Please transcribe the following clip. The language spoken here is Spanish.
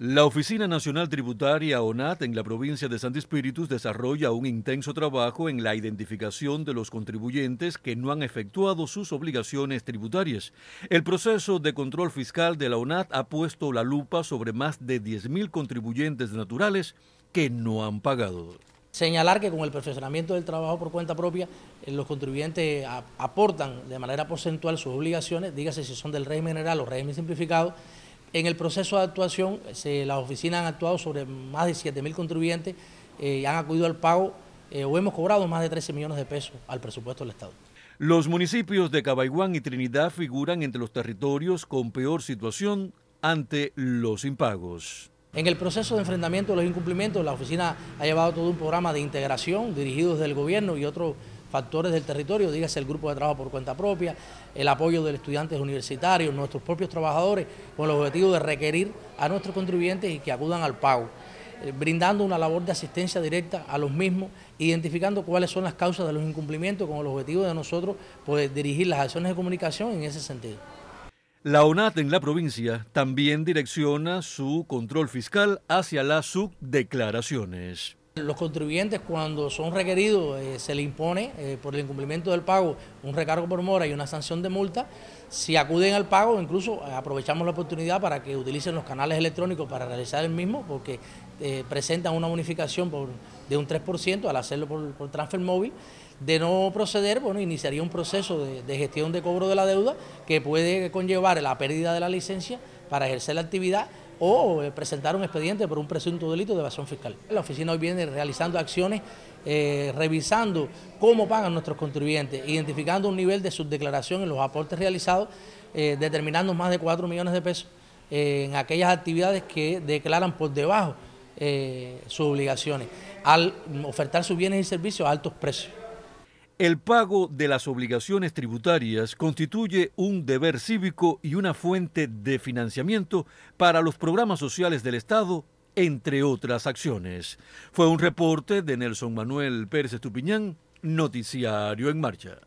La Oficina Nacional Tributaria ONAT en la provincia de Santi Espíritus desarrolla un intenso trabajo en la identificación de los contribuyentes que no han efectuado sus obligaciones tributarias. El proceso de control fiscal de la ONAT ha puesto la lupa sobre más de 10.000 contribuyentes naturales que no han pagado. Señalar que con el perfeccionamiento del trabajo por cuenta propia, eh, los contribuyentes aportan de manera porcentual sus obligaciones, dígase si son del régimen general o régimen simplificado, en el proceso de actuación, las oficinas han actuado sobre más de 7.000 contribuyentes eh, y han acudido al pago eh, o hemos cobrado más de 13 millones de pesos al presupuesto del Estado. Los municipios de Cabaiguán y Trinidad figuran entre los territorios con peor situación ante los impagos. En el proceso de enfrentamiento de los incumplimientos, la oficina ha llevado todo un programa de integración dirigido desde el gobierno y otros factores del territorio, dígase el grupo de trabajo por cuenta propia, el apoyo de estudiantes universitarios, nuestros propios trabajadores, con el objetivo de requerir a nuestros contribuyentes y que acudan al pago eh, brindando una labor de asistencia directa a los mismos, identificando cuáles son las causas de los incumplimientos con el objetivo de nosotros poder dirigir las acciones de comunicación en ese sentido. La ONAT en la provincia también direcciona su control fiscal hacia las subdeclaraciones. Los contribuyentes cuando son requeridos eh, se le impone eh, por el incumplimiento del pago un recargo por mora y una sanción de multa. Si acuden al pago, incluso eh, aprovechamos la oportunidad para que utilicen los canales electrónicos para realizar el mismo, porque presentan una bonificación de un 3% al hacerlo por, transfer móvil. De no proceder, bueno, iniciaría un proceso de, de gestión de cobro de la deuda que puede conllevar la pérdida de la licencia para ejercer la actividad o eh, presentar un expediente por un presunto delito de evasión fiscal. La oficina hoy viene realizando acciones, eh, revisando cómo pagan nuestros contribuyentes, identificando un nivel de subdeclaración en los aportes realizados, eh, determinando más de 4 millones de pesos en aquellas actividades que declaran por debajo sus obligaciones, al ofertar sus bienes y servicios a altos precios. El pago de las obligaciones tributarias constituye un deber cívico y una fuente de financiamiento para los programas sociales del Estado, entre otras acciones. Fue un reporte de Nelson Manuel Pérez Estupiñán, Noticiario en Marcha.